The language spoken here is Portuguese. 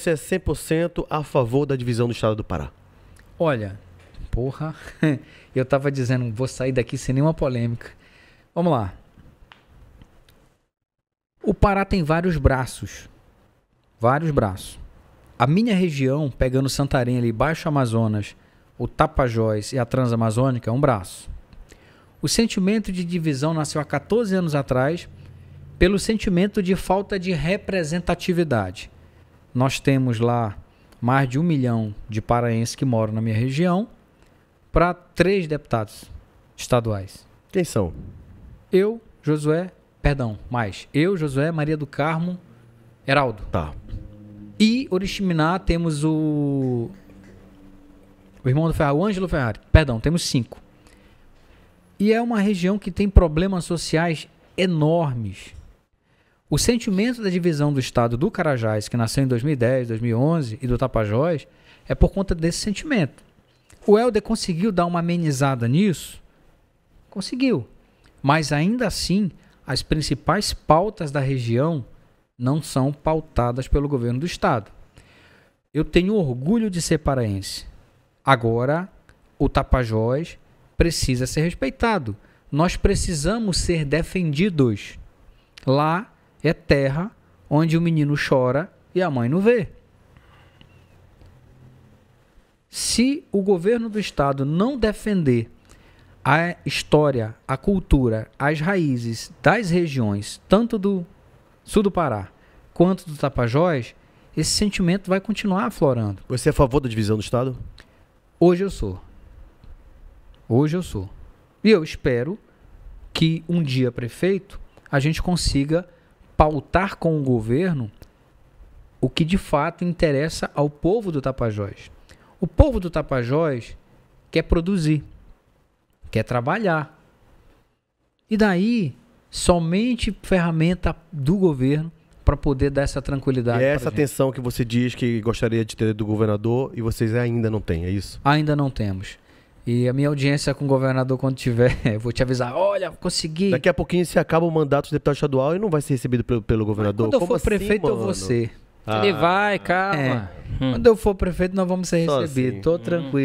você é 100% a favor da divisão do Estado do Pará? Olha, porra, eu tava dizendo, vou sair daqui sem nenhuma polêmica. Vamos lá. O Pará tem vários braços. Vários braços. A minha região, pegando Santarém ali, Baixo Amazonas, o Tapajós e a Transamazônica, é um braço. O sentimento de divisão nasceu há 14 anos atrás pelo sentimento de falta de representatividade. Nós temos lá mais de um milhão de paraenses que moram na minha região para três deputados estaduais. Quem são? Eu, Josué, perdão, mais. Eu, Josué, Maria do Carmo, Heraldo. Tá. E Oriximiná temos o. O irmão do Ferrari, o Ângelo Ferrari. Perdão, temos cinco. E é uma região que tem problemas sociais enormes. O sentimento da divisão do estado do Carajás, que nasceu em 2010, 2011, e do Tapajós, é por conta desse sentimento. O Helder conseguiu dar uma amenizada nisso? Conseguiu. Mas ainda assim, as principais pautas da região não são pautadas pelo governo do estado. Eu tenho orgulho de ser paraense. Agora, o Tapajós precisa ser respeitado. Nós precisamos ser defendidos. Lá é terra onde o menino chora e a mãe não vê. Se o governo do estado não defender a história, a cultura, as raízes das regiões, tanto do sul do Pará quanto do Tapajós, esse sentimento vai continuar aflorando. Você é a favor da divisão do Estado? Hoje eu sou. Hoje eu sou. E eu espero que um dia, prefeito, a gente consiga pautar com o governo o que de fato interessa ao povo do Tapajós. O povo do Tapajós quer produzir, quer trabalhar. E daí, somente ferramenta do governo para poder dar essa tranquilidade. E é essa atenção que você diz que gostaria de ter do governador e vocês ainda não têm, é isso? Ainda não temos. E a minha audiência com o governador, quando tiver, eu vou te avisar: olha, consegui. Daqui a pouquinho você acaba o mandato de deputado estadual e não vai ser recebido pelo, pelo governador. Mas quando eu for assim, prefeito, mano? eu vou ser. Ah. Ele vai, calma. É. Hum. Quando eu for prefeito, nós vamos ser recebidos. Assim. Tô tranquilo. Hum.